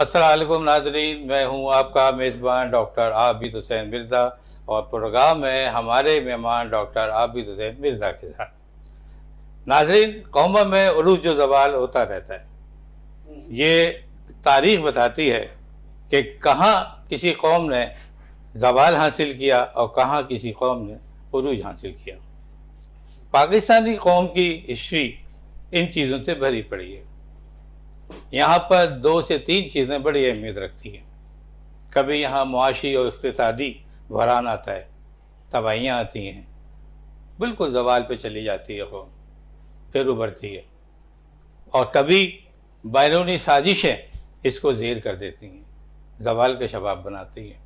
असलम नाजरीन मैं हूं आपका मेज़बान डॉक्टर आबिद हुसैन मिर्ज़ा और प्रोग्राम में हमारे मेहमान डॉक्टर आबिद हुसैन मिर्ज़ा के साथ नाजरीन कौम में उलूज जो जवाल होता रहता है ये तारीख बताती है कि कहाँ किसी कौम ने जवाल हासिल किया और कहाँ किसी कौम ने उरूज हासिल किया पाकिस्तानी कौम की हिस्ट्री इन चीज़ों से भरी पड़ी है यहाँ पर दो से तीन चीज़ें बड़ी अहमियत रखती हैं कभी यहाँ मुआशी और इकतदी बहरान आता है तबाहियाँ आती हैं बिल्कुल जवाल पे चली जाती है कौम फिर उभरती है और कभी बैरूनी साजिशें इसको जेर कर देती हैं जवाल के शबाब बनाती हैं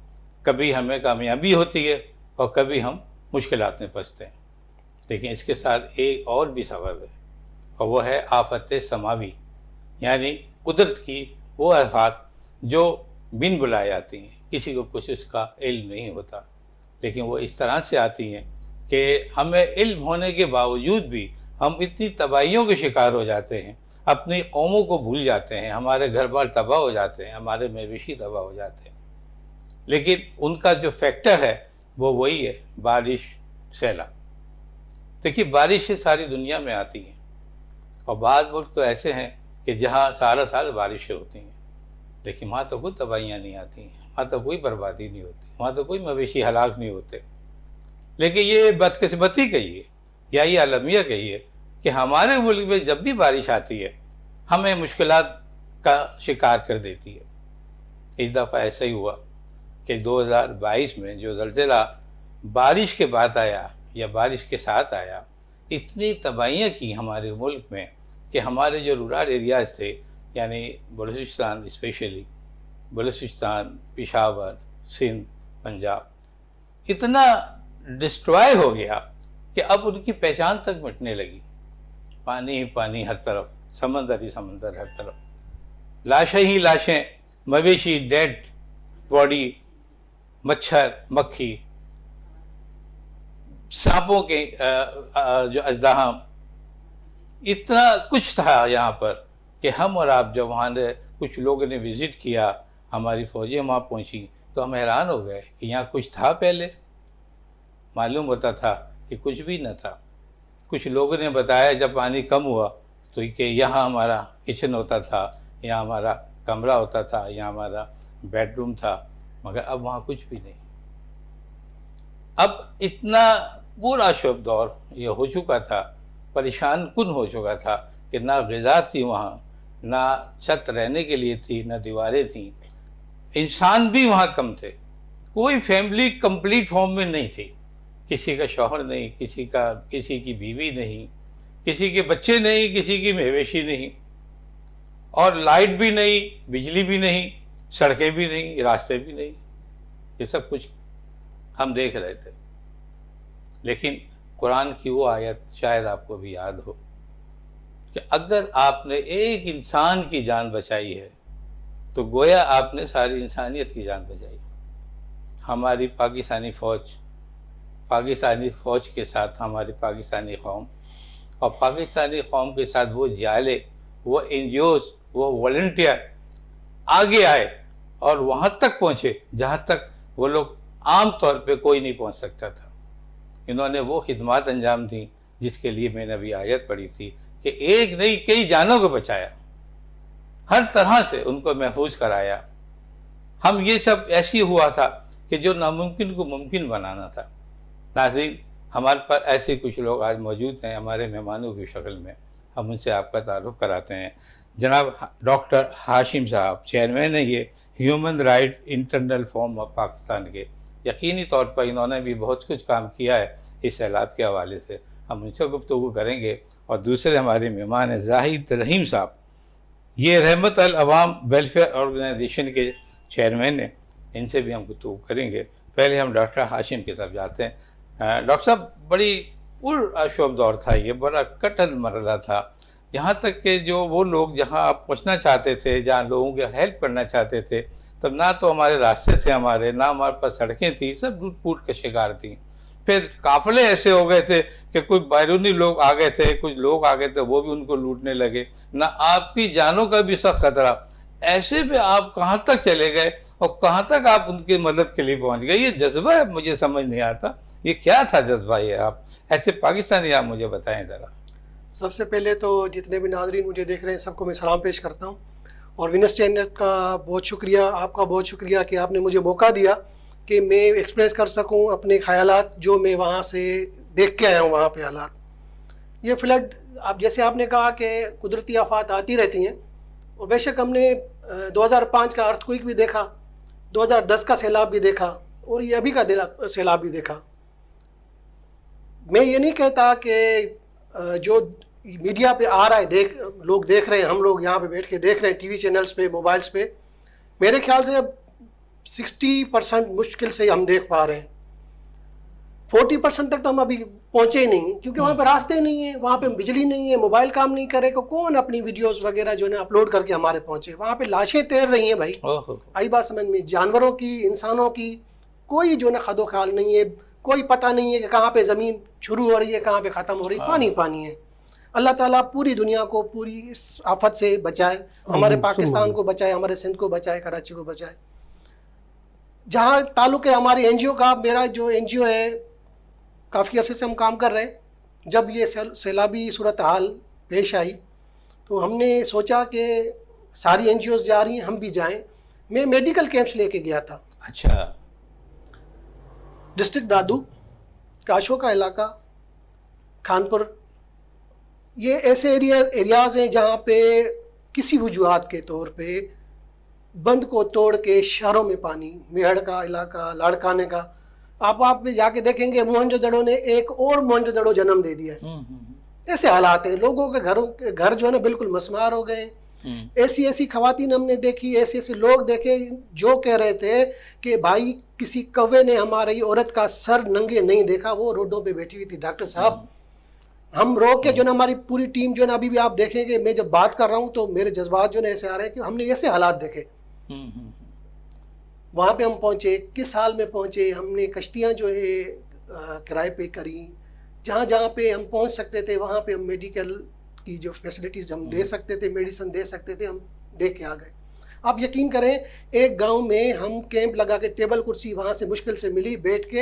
कभी हमें कामयाबी होती है और कभी हम मुश्किल में फंसते हैं लेकिन इसके साथ एक और भी सबब है और वह है आफत समावी यानी कुदरत की वो अफात जो बिन बुलाए आती हैं किसी को कुछ उसका इल्म नहीं होता लेकिन वो इस तरह से आती हैं कि हमें इल्म होने के बावजूद भी हम इतनी तबाहियों के शिकार हो जाते हैं अपनी कौमों को भूल जाते हैं हमारे घर बार तबाह हो जाते हैं हमारे मवेशी तबाह हो जाते हैं लेकिन उनका जो फैक्टर है वो वही है बारिश सैलाब देखिए बारिश सारी दुनिया में आती हैं और बाद मुल्क तो ऐसे हैं कि जहाँ सारा साल बारिशें होती हैं लेकिन वहाँ तो कोई तबाहियाँ नहीं आती हैं वहाँ तो कोई बर्बादी नहीं होती वहाँ तो कोई मवेशी हलाक नहीं होते लेकिन ये बदकस्मती कहिए या ये अलमिया कहिए कि हमारे मुल्क में जब भी बारिश आती है हमें मुश्किल का शिकार कर देती है इस दफ़ा ऐसा ही हुआ कि 2022 में जो जलजिला बारिश के बाद आया या बारिश के साथ आया इतनी तबाहियाँ की हमारे मुल्क में कि हमारे जो रूरल एरियाज़ थे यानी बलूचिस्तान स्पेशली बलूचिस्तान पिशावर सिंध पंजाब इतना डिस्ट्रॉय हो गया कि अब उनकी पहचान तक मिटने लगी पानी ही पानी हर तरफ समंदर ही समंदर हर तरफ लाशें ही लाशें मवेशी डेड बॉडी मच्छर मक्खी सांपों के जो अजदहा इतना कुछ था यहाँ पर कि हम और आप जब वहाँ कुछ लोगों ने विज़िट किया हमारी फौजें वहाँ पहुँची तो हम हैरान हो गए कि यहाँ कुछ था पहले मालूम होता था कि कुछ भी न था कुछ लोगों ने बताया जब पानी कम हुआ तो कि यहाँ हमारा किचन होता था यहाँ हमारा कमरा होता था यहाँ हमारा बेडरूम था मगर अब वहाँ कुछ भी नहीं अब इतना पूरा शुभ दौर यह हो चुका था परेशान कन हो चुका था कि ना गज़ा थी वहाँ ना छत रहने के लिए थी ना दीवारें थी इंसान भी वहाँ कम थे कोई फैमिली कंप्लीट फॉर्म में नहीं थी किसी का शौहर नहीं किसी का किसी की बीवी नहीं किसी के बच्चे नहीं किसी की मेवेशी नहीं और लाइट भी नहीं बिजली भी नहीं सड़कें भी नहीं रास्ते भी नहीं ये सब कुछ हम देख रहे थे लेकिन कुरान की वो आयत शायद आपको भी याद हो कि अगर आपने एक इंसान की जान बचाई है तो गोया आपने सारी इंसानियत की जान बचाई हमारी पाकिस्तानी फ़ौज पाकिस्तानी फ़ौज के साथ हमारी पाकिस्तानी कौम और पाकिस्तानी कौम के साथ वो जाले वो एन जी ओज वो वॉल्टियर आगे आए और वहाँ तक पहुँचे जहाँ तक वो लोग आम तौर पे कोई नहीं पहुँच सकता था इन्होंने वो खिदमत अंजाम दी जिसके लिए मैंने अभी आयत पढ़ी थी कि एक नहीं कई जानों को बचाया हर तरह से उनको महफूज कराया हम ये सब ऐसी हुआ था कि जो नामुमकिन को मुमकिन बनाना था नाजीन हमारे पास ऐसे कुछ लोग आज मौजूद हैं हमारे मेहमानों की शक्ल में हम उनसे आपका तारुफ कराते हैं जनाब डॉक्टर हाशिम साहब चेयरमैन है ये human right internal forum of Pakistan के यकीनी तौर पर इन्होंने भी बहुत कुछ काम किया है इस सैलाब के हवाले से हम उनसे गुफ्तु करेंगे और दूसरे हमारे मेहमान हैं जाहिद रहीम साहब ये रहमत अल अवाम वेलफेयर ऑर्गेनाइजेशन के चेयरमैन हैं इनसे भी हम गुफ्तु करेंगे पहले हम डॉक्टर हाशिम की तरफ जाते हैं डॉक्टर साहब बड़ी पुरशोब दौर था ये बड़ा कठन मरला था यहाँ तक कि जो वो लोग जहाँ आप पहुँचना चाहते थे जहाँ लोगों की हेल्प करना चाहते थे तब ना तो हमारे रास्ते थे हमारे ना हमारे पास सड़कें थी सब टूट फूट के शिकार थी फिर काफले ऐसे हो गए थे कि कुछ बैरूनी लोग आ गए थे कुछ लोग आ गए थे वो भी उनको लूटने लगे ना आपकी जानों का भी सख्त खतरा ऐसे पे आप कहाँ तक चले गए और कहाँ तक आप उनकी मदद के लिए पहुँच गए ये जज्बा मुझे समझ नहीं आता ये क्या था जज्बा ये आप ऐसे पाकिस्तानी आप मुझे बताएं ज़रा सबसे पहले तो जितने भी नाजरीन मुझे देख रहे हैं सबको मैं सलाम पेश करता हूँ और विनस चैनल का बहुत शुक्रिया आपका बहुत शुक्रिया कि आपने मुझे मौका दिया कि मैं एक्सप्रेस कर सकूं अपने ख्याल जो मैं वहाँ से देख के आया हूँ वहाँ पे हालात ये फ्लड आप जैसे आपने कहा कि कुदरती आफात आती रहती हैं और बेशक हमने 2005 का अर्थक्विक भी देखा 2010 का सैलाब भी देखा और ये अभी का सैलाब भी देखा मैं ये नहीं कहता कि जो मीडिया पे आ रहा है देख लोग देख रहे हैं हम लोग यहाँ पे बैठ के देख रहे हैं टीवी चैनल्स पे मोबाइल्स पे मेरे ख्याल से अब सिक्सटी परसेंट मुश्किल से हम देख पा रहे हैं फोर्टी परसेंट तक तो हम अभी पहुंचे ही नहीं क्योंकि वहाँ पे हम्म। रास्ते नहीं है वहाँ पे बिजली नहीं है मोबाइल काम नहीं करेगा कौन अपनी वीडियोस वगैरह जो है अपलोड करके हमारे पहुंचे वहाँ पे लाशें तैर रही हैं भाई आई बात समझ में जानवरों की इंसानों की कोई जो है खदो ख्याल नहीं है कोई पता नहीं है कि कहाँ पे जमीन शुरू हो रही है कहाँ पे खत्म हो रही है हाँ। पानी पानी है अल्लाह ताला पूरी दुनिया को पूरी इस आफत से बचाए हमारे पाकिस्तान को बचाए हमारे सिंध को बचाए कराची को बचाए जहाँ ताल्लुक है हमारे एन का मेरा जो एन है काफ़ी अरसे से हम काम कर रहे हैं जब ये सैलाबी सूरत हाल पेश आई तो हमने सोचा कि सारी एन जा रही हैं हम भी जाएं मैं मेडिकल कैंप्स लेके गया था अच्छा डिस्ट्रिक्ट दादू काशो का इलाका खानपुर ये ऐसे एरिया एरियाज़ हैं जहाँ पे किसी वजूहत के तौर पे बंद को तोड़ के शहरों में पानी मेहड़ का इलाका लाड़काने का आप आप जाके देखेंगे मोहनजोदड़ो ने एक और मोहनजोदड़ो जन्म दे दिया है हम्म, हम्म, हम्म। ऐसे हालात हैं लोगों के घरों के घर जो है ना बिल्कुल मसमार हो गए ऐसी ऐसी खातन हमने देखी ऐसे ऐसे लोग देखे जो कह रहे थे कि भाई किसी कवे ने हमारी औरत का सर नंगे नहीं देखा वो रोडों पे बैठी हुई थी डॉक्टर साहब हम रो के जो ना हमारी पूरी टीम जो है ना अभी भी आप देखेंगे मैं जब बात कर रहा हूँ तो मेरे जज्बात जो ना ऐसे आ रहे हैं कि हमने ऐसे हालात देखे हम्म, हम्म, हम्म। वहाँ पे हम पहुँचे किस हाल में पहुँचे हमने कश्तियाँ जो है किराए पे करी जहाँ जहाँ पे हम पहुँच सकते थे वहाँ पे हम मेडिकल की जो फैसिलिटीज़ हम दे सकते थे मेडिसिन दे सकते थे हम दे के आ गए आप यकीन करें एक गांव में हम कैंप लगा के टेबल कुर्सी वहाँ से मुश्किल से मिली बैठ के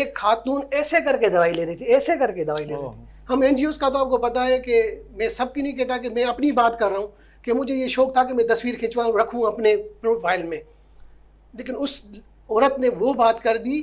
एक खातून ऐसे करके दवाई ले रही थी ऐसे करके दवाई ले रही थी हम एन का तो आपको पता है कि मैं सबकी नहीं कहता कि मैं अपनी बात कर रहा हूँ कि मुझे ये शौक़ था कि मैं तस्वीर खिंचवाऊँ रखूँ अपने प्रोफाइल में लेकिन उस औरत ने वो बात कर दी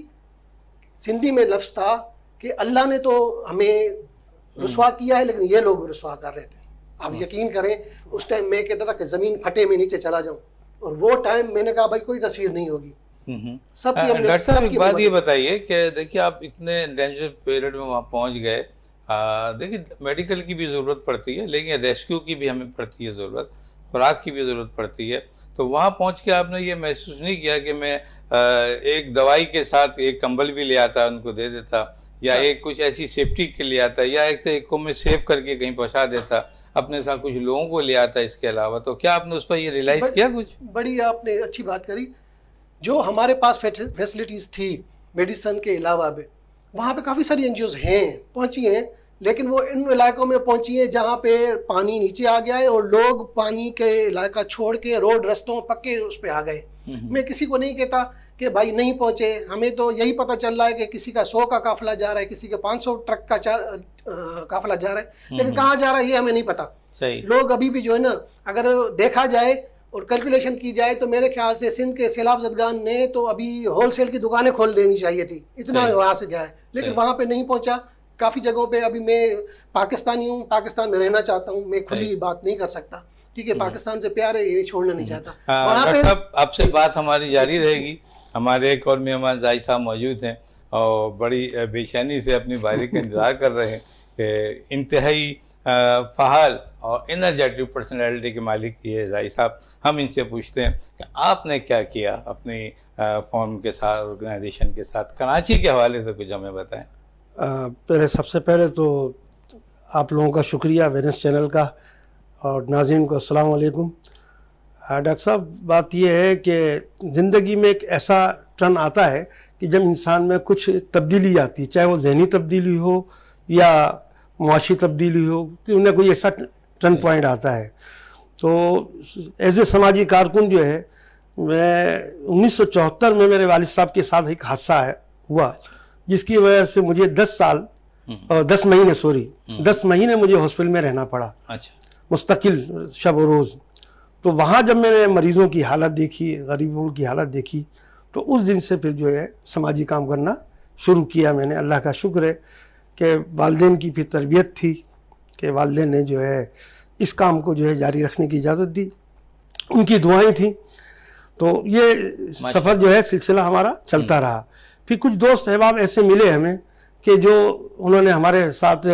सिंधी में लफ्ज़ था कि अल्लाह ने तो हमें हम्म। रसुआ किया है लेकिन ये लोग रसुआ कर रहे थे आप हम्म। यकीन करें उस टाइम मैं कहता था कि ज़मीन फटे में नीचे चला जाऊँ और वो टाइम मैंने कहा भाई कोई तस्वीर नहीं होगी हम्म। डॉक्टर साहब एक बात ये बताइए कि देखिए आप इतने डेंजर पीरियड में वहाँ पहुँच गए देखिए मेडिकल की भी ज़रूरत पड़ती है लेकिन रेस्क्यू की भी हमें पड़ती है ज़रूरत खुराक की भी ज़रूरत पड़ती है तो वहाँ पहुँच के आपने ये महसूस नहीं किया कि मैं आ, एक दवाई के साथ एक कंबल भी ले आता उनको दे देता या अच्छा। एक कुछ ऐसी सेफ्टी के लिए आता या एक तो एक को मैं सेव करके कहीं पहुँचा देता अपने साथ कुछ लोगों को ले आता इसके अलावा तो क्या आपने उस पर ये रियलाइज किया कुछ बड़ी आपने अच्छी बात करी जो हमारे पास फैसिलिटीज़ थी मेडिसन के अलावा भी वहाँ पे काफ़ी सारी एन हैं पहुँची हैं लेकिन वो इन इलाकों में पहुंची है जहाँ पे पानी नीचे आ गया है और लोग पानी के इलाका छोड़ के रोड रस्तों पक्के उस पर आ गए मैं किसी को नहीं कहता कि भाई नहीं पहुंचे हमें तो यही पता चल रहा है कि किसी का सौ का काफिला जा रहा है किसी का पाँच सौ ट्रक का चार आ, काफिला जा रहा है लेकिन कहाँ जा रहा है ये हमें नहीं पता सही लोग अभी भी जो है ना अगर देखा जाए और कैलकुलेशन की जाए तो मेरे ख्याल से सिंध के सैलाब जदगान ने तो अभी होलसेल की दुकानें खोल देनी चाहिए थी इतना वहाँ से गया है लेकिन वहाँ पे नहीं पहुँचा काफ़ी जगहों पे अभी मैं पाकिस्तानी हूँ पाकिस्तान में रहना चाहता हूँ मैं खुली बात नहीं कर सकता ठीक है hmm. पाकिस्तान से प्यार है ये छोड़ना नहीं hmm. चाहता हाँ, आपसे बात हमारी जारी रहेगी हमारे एक और मेहमान जाय साहब मौजूद हैं और बड़ी बेचैनी से अपनी बारी का इंतज़ार कर रहे हैं कि इंतहाई फ़हाल और इनर्जेटिक पर्सनैलिटी के मालिक ये जाई साहब हम इनसे पूछते हैं कि आपने क्या किया अपनी फॉर्म के साथ ऑर्गेनाइजेशन के साथ कराची के हवाले से कुछ हमें बताएं पहले सबसे पहले तो आप लोगों का शुक्रिया वेनस चैनल का और नाजिन को अस्सलाम वालेकुम डॉक्टर साहब बात यह है कि ज़िंदगी में एक ऐसा टर्न आता है कि जब इंसान में कुछ तब्दीली आती है चाहे वो जहनी तब्दीली हो या मुआशी तब्दीली हो कि उन्हें कोई ऐसा टर्न पॉइंट आता है तो एज ए समाजी कारकुन जो है मैं 1974 में मेरे वालिद साहब के साथ एक हादसा है हुआ जिसकी वजह से मुझे दस साल और हम्म। दस महीने सॉरी हम्म। दस महीने मुझे हॉस्पिटल में रहना पड़ा अच्छा मुस्तकिल शब रोज़ तो वहाँ जब मैंने मरीज़ों की हालत देखी गरीबों की हालत देखी तो उस दिन से फिर जो है समाजी काम करना शुरू किया मैंने अल्लाह का शुक्र है कि वालदेन की फिर तरबियत थी कि वालदे ने जो है इस काम को जो है जारी रखने की इजाज़त दी उनकी दुआएं थी तो ये सफ़र जो है सिलसिला हमारा चलता हम्म। रहा फिर कुछ दोस्त अहबाब ऐसे मिले हमें कि जो उन्होंने हमारे साथ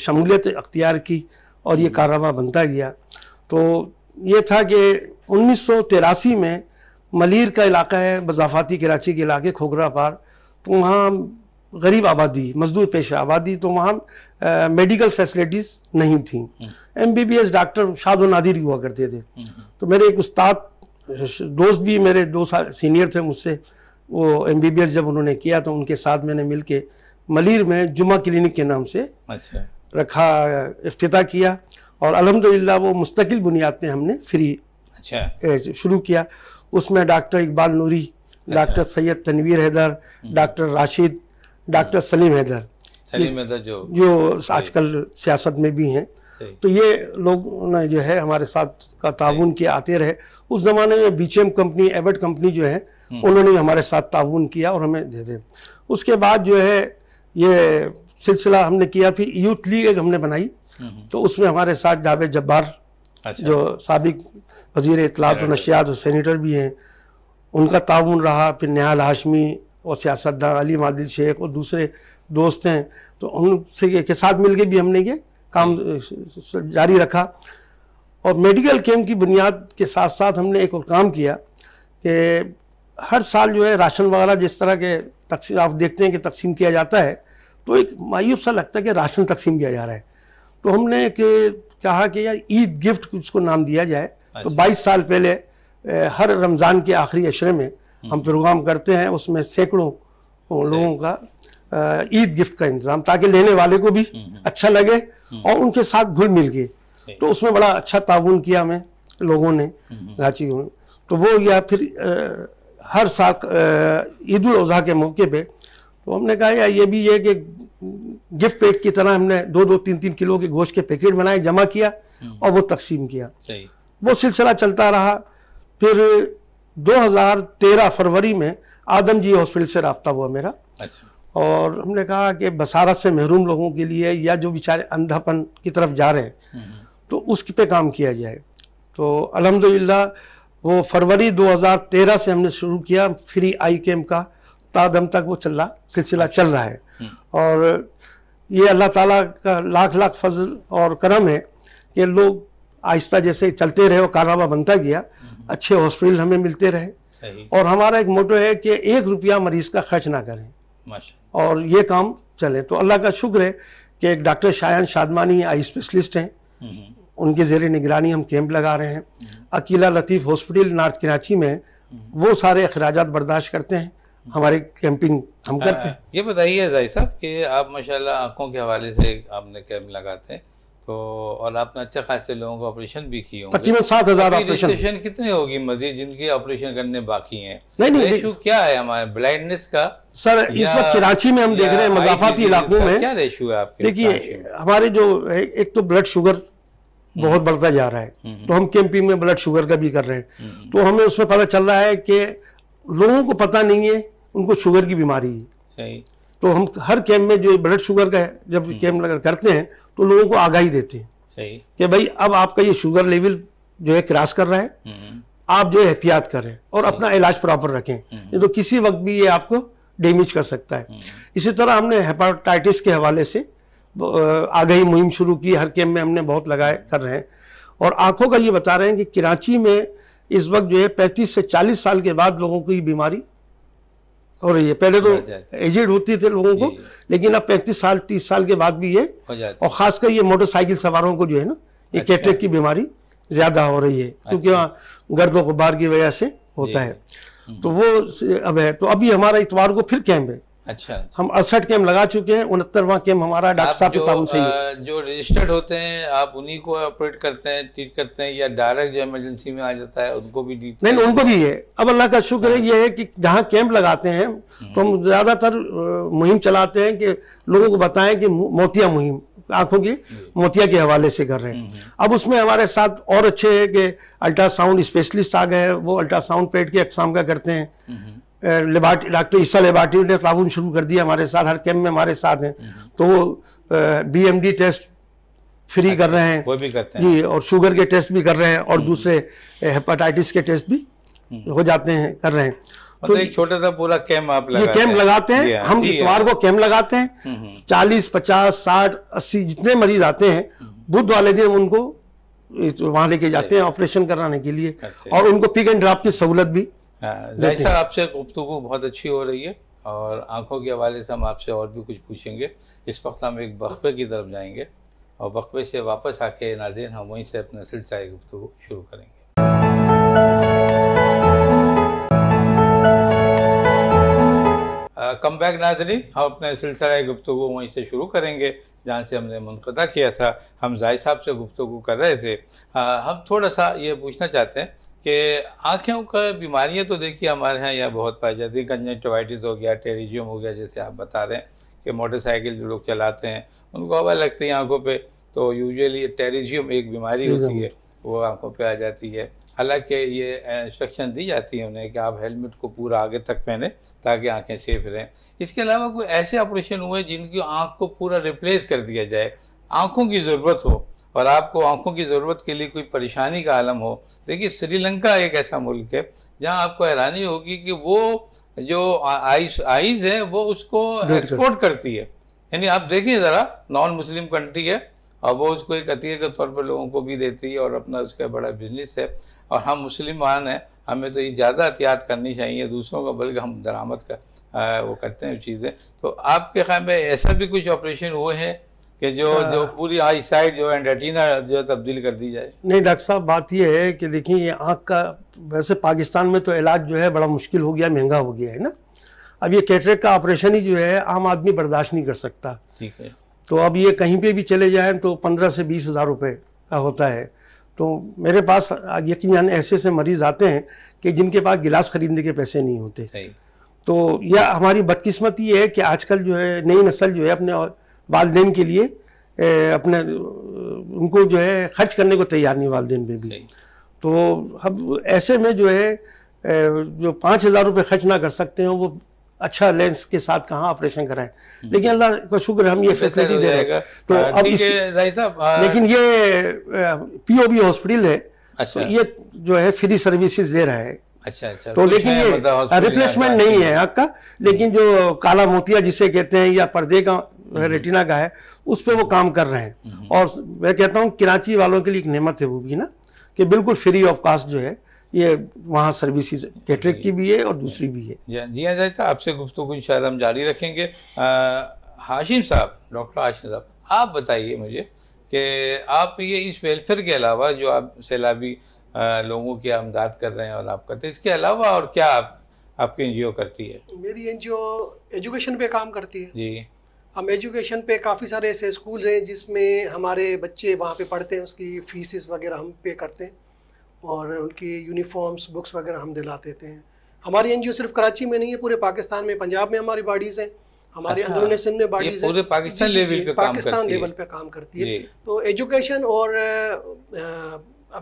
शमूलियत अख्तियार की और ये कारवा बनता गया तो ये था कि उन्नीस में मलिर का इलाका है बजाफाती कराची के इलाके खोखरा पार तो वहाँ गरीब आबादी मजदूर पेशा आबादी तो वहाँ मेडिकल फैसिलिटीज़ नहीं थी M B B S doctor Shad Nadir हुआ करते थे हम्म। तो मेरे एक उस्ताद दोस्त भी मेरे दो साल सीनियर थे मुझसे वो एम जब उन्होंने किया तो उनके साथ मैंने मिल के मलिर में जुमा क्लिनिक के नाम से अच्छा रखा अफ्तः किया और अलहमदिल्ला वो मुस्तकिल बुनियाद पे हमने फ्री अच्छा शुरू किया उसमें डॉक्टर इकबाल नूरी अच्छा। डॉक्टर सैयद तनवीर हैदर हम्म। डॉक्टर राशिद डॉक्टर हम्म। सलीम हैदर सलीम हैदर जो जो आजकल सियासत में भी हैं तो ये लोग ने जो है हमारे साथ का ताउन किया आते रहे उस ज़माने में बीच कंपनी एबट कंपनी जो है हम्म। उन्होंने हमारे साथ ताउन किया और हमें दे दे उसके बाद जो है ये सिलसिला हमने किया फिर यूथ लीग एक हमने बनाई हम्म। तो उसमें हमारे साथ जावेद जब्बार अच्छा। जो सबक वजीर इतला और तो नशियात और सैनिटर भी हैं उनका ताउन रहा फिर निहाल हाशमी और सियासतदान अली मादिल शेख और दूसरे दोस्त हैं तो उनसे के साथ मिलके भी हमने ये काम हम्म। जारी रखा और मेडिकल कैम्प की बुनियाद के साथ साथ हमने एक और काम किया कि हर साल जो है राशन वगैरह जिस तरह के तकसीम आप देखते हैं कि तकसीम किया जाता है तो एक मायूस सा लगता है कि राशन तकसीम किया जा रहा है तो हमने के कहा कि यार ईद गिफ्ट उसको नाम दिया जाए तो 22 अच्छा। साल पहले हर रमज़ान के आखिरी अशरे में हम्म। हम प्रोग्राम करते हैं उसमें सैकड़ों लोगों का ईद गिफ्ट का इंतज़ाम ताकि लेने वाले को भी हम्म, हम्म। अच्छा लगे और उनके साथ घुल मिल गए तो उसमें बड़ा अच्छा ताउन किया हमें लोगों ने गाची तो वो या फिर हर साल ईद उल अजी के मौके पे तो हमने कहा यार ये भी ये कि गिफ्ट पैक की तरह हमने दो दो तीन तीन किलो के गोश्त के पैकेट बनाए जमा किया हम्म। और वो तकसीम किया वो सिलसिला चलता रहा फिर 2013 फरवरी में आदम जी हॉस्पिटल से रबता हुआ मेरा अच्छा। और हमने कहा कि बसारत से महरूम लोगों के लिए या जो बेचारे अंधापन की तरफ जा रहे हैं हम्म। तो उस पे काम किया जाए तो अलहमदिल्ला वो फरवरी 2013 से हमने शुरू किया फ्री आई कैम्प का तादम तक वो चल रहा सिलसिला चल रहा है हम्म। और ये अल्लाह ताला का लाख लाख फजल और करम है कि लोग आहिस्ता जैसे चलते रहे और कारनामा बनता गया हम्म। अच्छे हॉस्पिटल हमें मिलते रहे और हमारा एक मोटो है कि एक रुपया मरीज का खर्च ना करें और ये काम चले तो अल्लाह का शुक्र है कि एक doctor Shayan Shadmani eye specialist हैं हम्म। उनके जेर निगरानी हम कैंप लगा रहे हैं अकीला लतीफ़ हॉस्पिटल नॉर्थ कराची में वो सारे अखराज बर्दाश्त करते हैं हमारे कैंपिंग हम हाँ, करते हैं ये बताइए जाई साहब कि आप माशाल्लाह आँखों के हवाले से आपने कैंप लगाते हैं तो और आपने अच्छा खासे लोगों को ऑपरेशन भी किए होंगे तकरीबन सात हज़ार ऑपरेशन कितने होगी मजीद जिनके ऑपरेशन करने बाकी हैं नहीं नहीं रेशू क्या है हमारे ब्लाइंडनेस का सर इस वक्त कराची में हम देख रहे हैं मजाफाती इलाकों में क्या रेशू है आपके देखिए हमारे जो एक तो ब्लड शुगर हम्म। बहुत बढ़ता जा रहा है हम्म। तो हम कैंपिंग में ब्लड शुगर का भी कर रहे हैं हम्म। तो हमें उसमें पता चल रहा है कि लोगों को पता नहीं है उनको शुगर की बीमारी है तो हम हर कैंप में जो ब्लड शुगर का जब कैंप लगा करते हैं तो लोगों को आगाही देते हैं सही कि भाई अब आपका ये शुगर लेवल जो है क्रॉस कर रहा है आप जो है एहतियात करें और अपना इलाज प्रॉपर रखें ये तो किसी वक्त भी ये आपको डैमेज कर सकता है इसी तरह हमने हेपाटाइटिस के हवाले से आगही मुहिम शुरू की हर कैम्प में हमने बहुत लगाए कर रहे हैं और आंखों का ये बता रहे हैं कि कराची में इस वक्त जो है पैंतीस से चालीस साल के बाद लोगों को ये बीमारी हो रही है पहले तो एजेड होती थे लोगों को लेकिन अब पैंतीस साल तीस साल के बाद भी ये और खासकर ये मोटरसाइकिल सवारों को जो है ना ये अच्छा। कैटेक की बीमारी ज्यादा हो रही है क्योंकि अच्छा। वहाँ गर्द बार की वजह से होता है हम्म। तो वो अब है तो अभी हमारा इतवार को फिर कैम्प है अच्छा, अच्छा हम अड़सठ कैम्प लगा चुके हैं उनहत्तरवा कैम्प हमारा डॉक्टर साहब के से ही जो रजिस्टर्ड होते हैं आप उन्हीं को ऑपरेट करते हैं ट्रीट करते हैं या डायरेक्ट जो इमरजेंसी में आ जाता है उनको भी नहीं नहीं उनको भी है अब अल्लाह का शुक्र है हाँ। ये है कि जहाँ कैंप लगाते हैं हम्म। तो हम ज़्यादातर मुहिम चलाते हैं कि लोगों को बताएं कि मोतिया मुहिम आंखों की मोतिया के हवाले से कर रहे हैं हम्म, हम्म। अब उसमें हमारे साथ और अच्छे है कि अल्ट्रासाउंड स्पेशलिस्ट आ गए हैं वो अल्ट्रासाउंड पेट के अकसाम का करते हैं लेबार्टी डॉक्टर ईसा लेबार्टी ने ताउन शुरू कर दिया हमारे साथ हर कैम्प में हमारे साथ हैं तो वो बीएमडी टेस्ट फ्री कर रहे हैं वो भी करते हैं जी और शुगर के टेस्ट भी कर रहे हैं और हम्म। दूसरे हेपाटाइटिस के टेस्ट भी हम्म। हो जाते हैं कर रहे हैं मतलब तो एक छोटा सा पूरा कैंप आप लगाते ये कैंप लगाते हैं, हाँ, हम इतवार हाँ। को कैंप लगाते हैं हम्म, चालीस पचास साठ अस्सी जितने मरीज आते हैं बुध वाले दिन उनको वहां लेके जाते हैं ऑपरेशन कराने के लिए अच्छा। और उनको पिक एंड ड्राफ्ट की सहूलत भी हाँ, साहब आपसे गुफ्तु बहुत अच्छी हो रही है और आंखों के हवाले से हम आपसे और भी कुछ पूछेंगे इस वक्त हम एक वक्फे की तरफ जाएंगे और वक्फे से वापस आके नाजिन हम वहीं से अपना सिलसिला गुफ्तु शुरू करेंगे कम बैक नाजरीन हम अपने सिलसिला गुफ्तु वहीं से शुरू करेंगे जहाँ से हमने मुनदा किया था हम जाय साहब से गुफ्तु कर रहे थे आ, हम थोड़ा सा ये पूछना चाहते हैं कि आँखों का बीमारियाँ तो देखिए हमारे यहाँ यहाँ बहुत पाई जाती है कंजेंटिवाइटिस हो गया टेरिजियम हो गया जैसे आप बता रहे हैं कि मोटरसाइकिल जो लोग चलाते हैं उनको हवा लगती है आँखों पे तो यूजुअली टेरिजियम एक बीमारी होती है वो आँखों पे आ जाती है हालांकि ये इंस्ट्रक्शन दी जाती है उन्हें कि आप हेलमेट को पूरा आगे तक पहने ताकि आंखें सेफ रहें इसके अलावा कोई ऐसे ऑपरेशन हुए जिनकी आँख को पूरा रिप्लेस कर दिया जाए आँखों की ज़रूरत हो और आपको आंखों की ज़रूरत के लिए कोई परेशानी का आलम हो देखिए श्रीलंका एक ऐसा मुल्क है जहाँ आपको हैरानी होगी कि वो जो आइस आइज है वो उसको एक्सपोर्ट करती है यानी आप देखिए ज़रा नॉन मुस्लिम कंट्री है और वो उसको एक अतीय के तौर पर लोगों को भी देती है और अपना उसका बड़ा बिजनेस है और हम मुसलमान हैं हमें तो ये ज़्यादा एहतियात करनी चाहिए दूसरों का बल्कि हम दरामद का आ, वो करते हैं चीज़ें तो आपके ख्याल में ऐसा भी कुछ ऑपरेशन हुए हैं कि जो आ, हाँ। जो पूरी आई साइड जो है जो है तब्दील कर दी जाए नहीं डॉक्टर साहब बात यह है कि देखिए ये आँख का वैसे पाकिस्तान में तो इलाज जो है बड़ा मुश्किल हो गया महंगा हो गया है ना अब ये कैटरेक का ऑपरेशन ही जो है आम आदमी बर्दाश्त नहीं कर सकता ठीक है तो अब ये कहीं पे भी चले जाएं तो पंद्रह से बीस हज़ार रुपये का होता है तो मेरे पास यकीन ऐसे ऐसे मरीज़ आते हैं कि जिनके पास गिलास ख़रीदने के पैसे नहीं होते तो यह हमारी बदकिस्मती है कि आजकल जो है नई नस्ल जो है अपने वालदेन के लिए अपने उनको जो है खर्च करने को तैयार नहीं वालदेन में भी तो अब ऐसे में जो है जो पाँच हज़ार रुपये खर्च ना कर सकते हैं वो अच्छा लेंस के साथ कहाँ ऑपरेशन कराएं हम्म। लेकिन अल्लाह का शुक्र हम ये तो फैसिलिटी दे रहे हैं तो हाँ, अब इसके हाँ। लेकिन ये पीओबी हॉस्पिटल है तो अच्छा। तो ये जो है फ्री सर्विसेज दे रहा है अच्छा अच्छा तो लेकिन ये रिप्लेसमेंट मतलब नहीं है आपका लेकिन जो काला मोतिया जिसे कहते हैं या पर्दे का रेटिना का है उस पर वो काम कर रहे हैं हम्म। और मैं कहता हूँ कराची वालों के लिए एक नेमत है वो भी ना कि बिल्कुल फ्री ऑफ कास्ट जो है ये वहाँ सर्विसेज कैटरिक की भी है और दूसरी भी है जी हाँ जैसा आपसे गुफ्तु को शायद हम जारी रखेंगे हाशिम साहब डॉक्टर हाशिम साहब आप बताइए मुझे कि आप ये इस वेलफेयर के अलावा जो आप सैलाबी लोगों की आमदाद कर रहे हैं और आप करते हैं इसके अलावा और क्या आप आपकी एनजीओ करती है मेरी एनजीओ एजुकेशन पे काम करती है जी हम एजुकेशन पे काफ़ी सारे ऐसे स्कूल हैं जिसमें हमारे बच्चे वहाँ पे पढ़ते हैं उसकी फीसिस वगैरह हम पे करते हैं और उनकी यूनिफॉर्म्स बुक्स वगैरह हम दिला देते हैं हमारी एन सिर्फ कराची में नहीं है पूरे पाकिस्तान में पंजाब में हमारी बॉडीज़ हैं हमारे अच्छा, सिंध में बॉडीज हैं पाकिस्तान लेवल पे पाकिस्तान लेवल पर काम करती है तो एजुकेशन और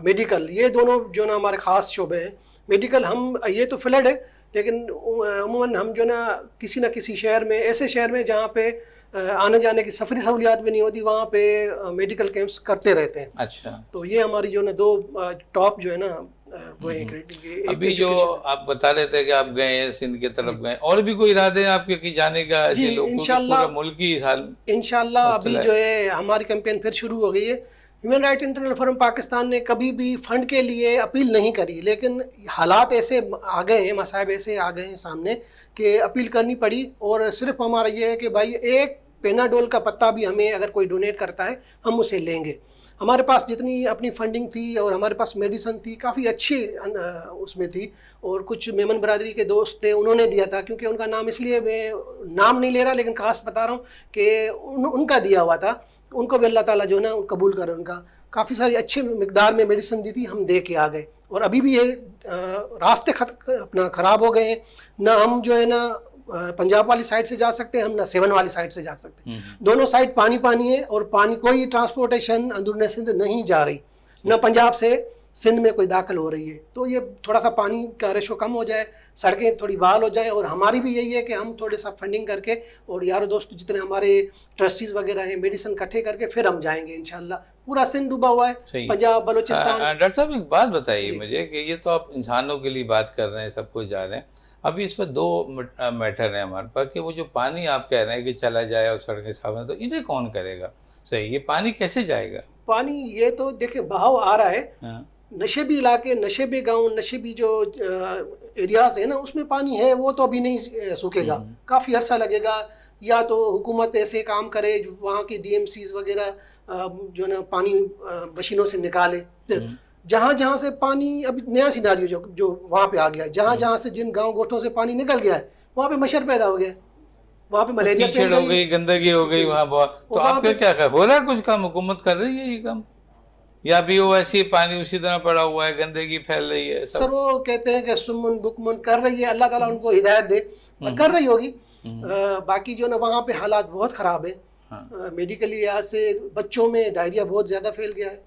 मेडिकल ये दोनों जो ना हमारे ख़ास शोबे हैं मेडिकल हम ये तो फ्लड है लेकिन उमूमन हम जो ना किसी ना किसी शहर में ऐसे शहर में जहाँ पे आने जाने की सफरी सहूलियात भी नहीं होती वहाँ पे मेडिकल कैंप्स करते रहते हैं अच्छा तो ये हमारी जो ना दो टॉप जो है ना वो हम्म। एक अभी जो आप बता रहे थे कि आप गए हैं सिंध के तरफ गए और भी कोई इरादे हैं आपके की जाने का इनशाला मुल्क इनशाला अभी जो है हमारी कैंपेन फिर शुरू हो गई है human right internal forum Pakistan ने कभी भी फंड के लिए अपील नहीं करी लेकिन हालात ऐसे आ गए हैं मसायब ऐसे आ गए हैं सामने कि अपील करनी पड़ी और सिर्फ हमारा ये है कि भाई एक पेनाडोल का पत्ता भी हमें अगर कोई डोनेट करता है हम उसे लेंगे हमारे पास जितनी अपनी फंडिंग थी और हमारे पास मेडिसन थी काफ़ी अच्छी उसमें थी और कुछ मेमन बरदरी के दोस्त थे उन्होंने दिया था क्योंकि उनका नाम इसलिए मैं नाम नहीं ले रहा लेकिन खास बता रहा हूँ कि उन, उनका दिया हुआ था उनको भी अल्लाह ताला जो है ना कबूल कर उनका काफ़ी सारी अच्छी मकदार में मेडिसन दी थी हम दे के आ गए और अभी भी ये रास्ते खत अपना ख़राब हो गए हैं ना हम जो है ना पंजाब वाली साइड से जा सकते हैं हम ना सेवन वाली साइड से जा सकते हैं हम्म। दोनों साइड पानी पानी है और पानी कोई ट्रांसपोर्टेशन अंदरून सिंध नहीं जा रही न पंजाब से सिंध में कोई दाखिल हो रही है तो ये थोड़ा सा पानी का रेशो कम हो जाए सड़कें थोड़ी बहाल हो जाए और हमारी भी यही है कि हम थोड़े सा फंडिंग करके और यार दोस्त जितने हमारे ट्रस्टीज़ वगैरह हैं मेडिसिन इकट्ठे करके फिर हम जाएंगे इन पूरा सिंध डूबा हुआ है पंजाब बलोचिस्तान हाँ, हाँ, डॉक्टर साहब एक बात बताइए मुझे कि ये तो आप इंसानों के लिए बात कर रहे हैं सब कुछ जा रहे हैं अभी इस पर दो मैटर है हमारे पास कि वो जो पानी आप कह रहे हैं कि चला जाए और सड़कें साफ तो इन्हें कौन करेगा सही ये पानी कैसे जाएगा पानी ये तो देखिए बहाव आ रहा है हाँ। नशेबी इलाके नशे गाँव गांव भी जो एरियाज है ना उसमें पानी है वो तो अभी नहीं सूखेगा हम्म। काफ़ी अरसा लगेगा या तो हुकूमत ऐसे काम करे वहाँ की सी वगैरह जो ना पानी मशीनों से निकाले हम्म। जहाँ जहाँ से पानी अभी नया सिनारी जो जो वहाँ पे आ गया जहाँ हम्म। जहाँ से जिन गांव गोठों से पानी निकल गया है वहाँ पे मच्छर पैदा हो गया वहाँ पे मलेरिया हो गई गंदगी हो गई वहाँ तो आपका क्या हो रहा है कुछ काम हुकूमत कर रही है ये काम या भी वो ऐसे ही पानी उसी तरह पड़ा हुआ है गंदगी फैल रही है सर वो कहते हैं कि सुमन बुकमन कर रही है अल्लाह ताला उनको हिदायत दे हम्म। कर रही होगी हम्म। बाकी जो ना वहाँ पे हालात बहुत ख़राब है मेडिकली हाँ। मेडिकल लिहाज से बच्चों में डायरिया बहुत ज़्यादा फैल गया है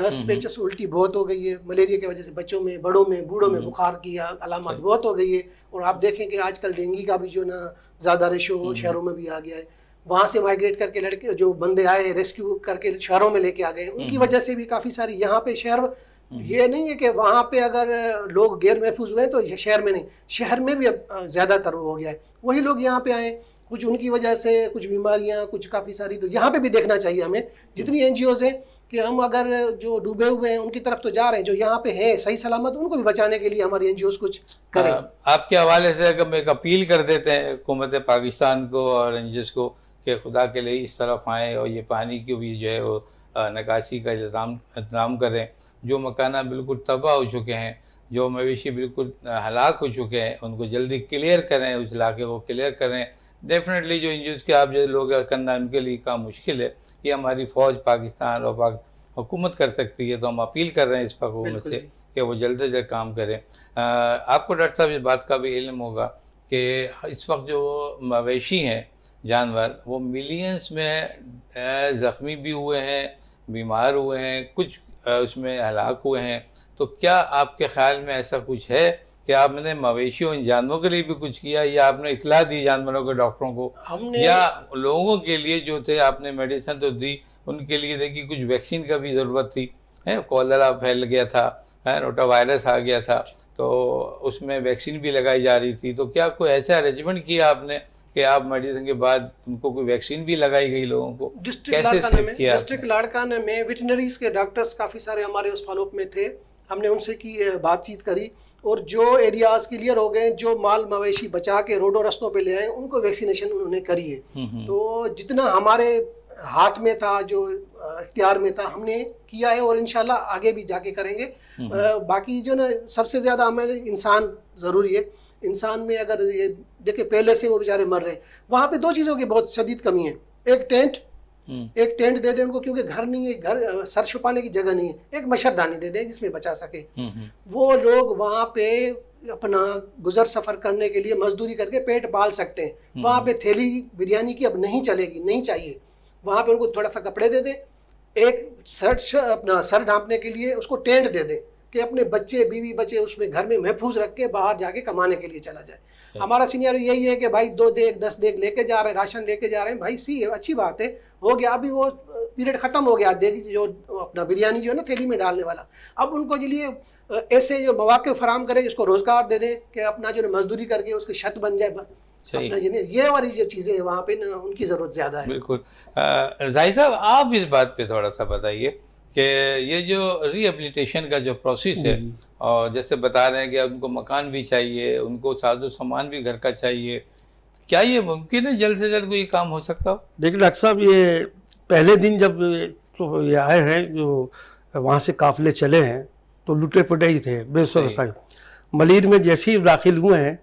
दस्त हम्म। पेचस उल्टी बहुत हो गई है मलेरिया की वजह से बच्चों में बड़ों में बूढ़ों में बुखार की अलामत अच्छा। बहुत हो गई है और आप देखें कि आजकल डेंगू का भी जो ना ज़्यादा रेशो शहरों में भी आ गया है वहाँ से माइग्रेट करके लड़के जो बंदे आए रेस्क्यू करके शहरों में लेके आ गए उनकी हम्म। वजह से भी काफ़ी सारी यहाँ पे शहर हम्म। ये नहीं है कि वहाँ पे अगर लोग गैर महफूज हुए तो ये शहर में नहीं शहर में भी अब ज़्यादातर हो गया है वही लोग यहाँ पे आए कुछ उनकी वजह से कुछ बीमारियाँ कुछ काफ़ी सारी तो यहाँ पे भी देखना चाहिए हमें जितनी हम्म। एन हैं कि हम अगर जो डूबे हुए हैं उनकी तरफ तो जा रहे हैं जो यहाँ पे हैं सही सलामत उनको भी बचाने के लिए हमारी एन कुछ करें आपके हवाले से हम एक अपील कर देते हैं हुकूमत पाकिस्तान को और एन को कि खुदा के लिए इस तरफ आएँ और ये पानी की भी जो है वो नकासी का इंतजाम इंतजाम करें जो मकाना बिल्कुल तबाह हो चुके हैं जो मवेशी बिल्कुल हलाक हो चुके हैं उनको जल्दी क्लियर करें उस इलाके को क्लियर करें डेफिनेटली जो इंजर्स के आप जो लोग करना उनके लिए काम मुश्किल है ये हमारी फ़ौज पाकिस्तान और पाक हुकूमत कर सकती है तो हम अपील कर रहे हैं इस हुकूमत से कि वो जल्द से जल्द काम करें आ, आपको डॉक्टर साहब इस बात का भी इल्म होगा कि इस वक्त जो मवेशी हैं जानवर वो मिलियंस में ज़ख्मी भी हुए हैं बीमार हुए हैं कुछ उसमें हलाक हुए हैं तो क्या आपके ख्याल में ऐसा कुछ है कि आपने मवेशियों इन जानवरों के लिए भी कुछ किया या आपने इतला दी जानवरों के डॉक्टरों को हमने या लोगों के लिए जो थे आपने मेडिसिन तो दी उनके लिए देखिए कुछ वैक्सीन का भी ज़रूरत थी है कॉलरा फैल गया था है रोटा वायरस आ गया था तो उसमें वैक्सीन भी लगाई जा रही थी तो क्या कोई ऐसा अरेंजमेंट किया आपने कि आप मेडिसिन के बाद उनको कोई वैक्सीन भी लगाई गई लोगों को डिस्ट्रिक्ट लाड़काना में डिस्ट्रिक्ट में वेटनरीज के डॉक्टर्स काफ़ी सारे हमारे उस फॉलोअप में थे हमने उनसे की बातचीत करी और जो एरियाज क्लियर हो गए जो माल मवेशी बचा के रोडो रस्तों पे ले आए उनको वैक्सीनेशन उन्होंने करी है हम्म, हम्म। तो जितना हमारे हाथ में था जो इख्तियार में था हमने किया है और इनशाला आगे भी जाके करेंगे हम्म, बाकी जो ना सबसे ज़्यादा हमें इंसान ज़रूरी है इंसान में अगर ये देखिए पहले से वो बेचारे मर रहे हैं वहाँ पे दो चीज़ों की बहुत शदीद कमी है एक टेंट हम्म। एक टेंट दे दें उनको क्योंकि घर नहीं है घर सर छुपाने की जगह नहीं है एक मच्छरदानी दे दें जिसमें बचा सके हम्म, हम्म। वो लोग वहाँ पे अपना गुजर सफर करने के लिए मजदूरी करके पेट पाल सकते हैं वहाँ पे थैली बिरयानी की अब नहीं चलेगी नहीं चाहिए वहाँ पे उनको थोड़ा सा कपड़े दे दें एक सर अपना सर ढांपने के लिए उसको टेंट दे दें कि अपने बच्चे बीवी बच्चे उसमें घर में महफूज रख के बाहर जाके कमाने के लिए चला जाए हमारा सीनियर यही है कि भाई दो देख दस देख लेके जा रहे हैं राशन लेके जा रहे हैं भाई सी है अच्छी बात है हो गया अभी वो पीरियड ख़त्म हो गया देख जो अपना बिरयानी जो है ना थैली में डालने वाला अब उनको के लिए ऐसे जो मौाक़ फराम करें जिसको रोज़गार दे दें कि अपना जो मजदूरी करके उसकी छत बन जाए ये वाली जो चीज़ें हैं वहाँ पे ना उनकी ज़रूरत ज़्यादा है बिल्कुल जाहिर साहब आप इस बात पे थोड़ा सा बताइए कि ये जो रिहेबिलिटेशन का जो प्रोसेस है और जैसे बता रहे हैं कि उनको मकान भी चाहिए उनको साजो सामान भी घर का चाहिए क्या ये मुमकिन है जल्द से जल्द कोई काम हो सकता हो लेकिन डॉक्टर साहब ये पहले दिन जब तो ये आए हैं जो वहाँ से काफिले चले हैं तो लुटे पुटे ही थे बेसर मलिर में जैसे ही दाखिल हुए हैं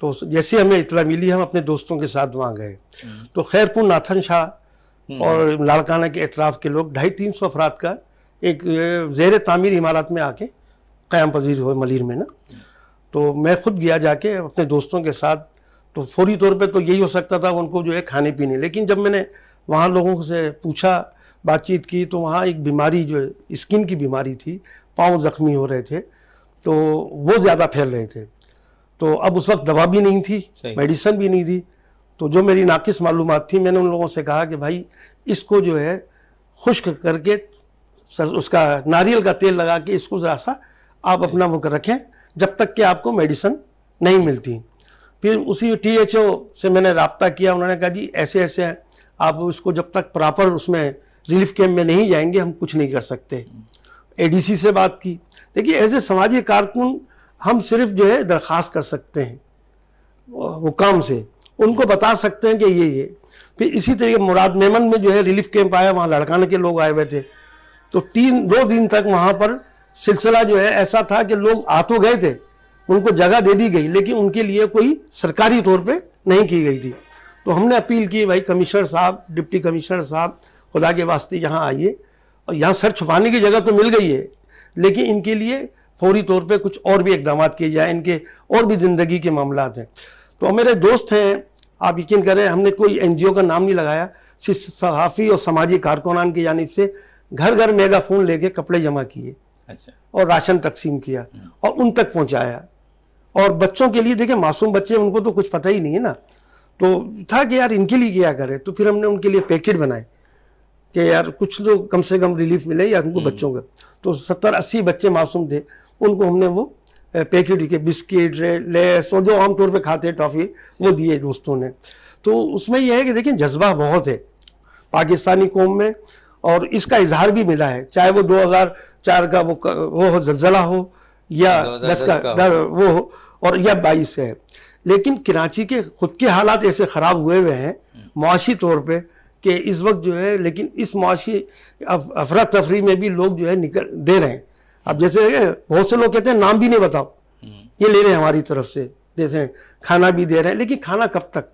तो जैसे हमें इतला मिली हम अपने दोस्तों के साथ वहाँ गए हम्म। तो खैरपुर नाथन शाह हम्म। और लाड़काना के एतराफ़ के लोग ढाई तीन सौ अफराद का एक जेर तामीर इमारत में आके क़्याम पजीर हो मलिर में ना तो मैं खुद गया जाके अपने दोस्तों के साथ तो फौरी तौर पे तो यही हो सकता था उनको जो है खाने पीने लेकिन जब मैंने वहाँ लोगों से पूछा बातचीत की तो वहाँ एक बीमारी जो है स्किन की बीमारी थी पाँव ज़ख्मी हो रहे थे तो वो ज़्यादा फैल रहे थे तो अब उस वक्त दवा भी नहीं थी मेडिसन भी नहीं थी तो जो मेरी नाकिस मालूम थी मैंने उन लोगों से कहा कि भाई इसको जो है खुश्क करके उसका नारियल का तेल लगा के इसको ज़रा सा आप अपना वो कर रखें जब तक कि आपको मेडिसिन नहीं मिलती फिर उसी टी एच ओ से मैंने रबता किया उन्होंने कहा जी ऐसे ऐसे हैं आप उसको जब तक प्रॉपर उसमें रिलीफ कैम्प में नहीं जाएंगे हम कुछ नहीं कर सकते सी से बात की देखिए एज ए समाजी कारकुन हम सिर्फ जो है दरख्वास्त कर सकते हैं हुकाम से उनको बता सकते हैं कि ये ये फिर इसी तरीके मुराद मेमन में जो है रिलीफ कैंप आया वहाँ लड़काने के लोग आए हुए थे तो तीन दो दिन तक वहाँ पर सिलसिला जो है ऐसा था कि लोग आ तो गए थे उनको जगह दे दी गई लेकिन उनके लिए कोई सरकारी तौर पे नहीं की गई थी तो हमने अपील की भाई कमिश्नर साहब डिप्टी कमिश्नर साहब खुदा के वास्ते यहाँ आइए और यहाँ सर छुपाने की जगह तो मिल गई है लेकिन इनके लिए फौरी तौर पे कुछ और भी इकदाम किए जाए इनके और भी ज़िंदगी के मामला हैं तो मेरे दोस्त हैं आप यकीन करें हमने कोई एन का नाम नहीं लगाया सिर्फ सहाफ़ी और समाजी कारकुनान की जानब से घर घर मेगाफोन लेके कपड़े जमा किए अच्छा। और राशन तकसीम किया हम्म। और उन तक पहुंचाया और बच्चों के लिए देखे मासूम बच्चे उनको तो कुछ पता ही नहीं है ना तो था कि यार इनके लिए क्या करें तो फिर हमने उनके लिए पैकेट बनाए कि यार कुछ तो कम से कम रिलीफ मिले यार उनको हम्म। बच्चों का तो सत्तर अस्सी बच्चे मासूम थे उनको हमने वो पैकेट के बिस्किट लेस और जो आमतौर पे खाते हैं टॉफ़ी वो अच्छा। दिए दोस्तों ने तो उसमें यह है कि देखिए जज्बा बहुत है पाकिस्तानी कौम में और इसका इजहार भी मिला है चाहे वो 2000 चार का वो वो हो जलजला हो या दस का, का वो हो और या बाईस है लेकिन कराची के खुद के हालात ऐसे ख़राब हुए हुए हैं मुआशी तौर पर कि इस वक्त जो है लेकिन इस मुआशी अफरा तफरी में भी लोग जो है निकल दे रहे हैं अब जैसे बहुत से लोग कहते हैं नाम भी नहीं बताओ ये ले रहे हैं हमारी तरफ से देते हैं खाना भी दे रहे हैं लेकिन खाना कब तक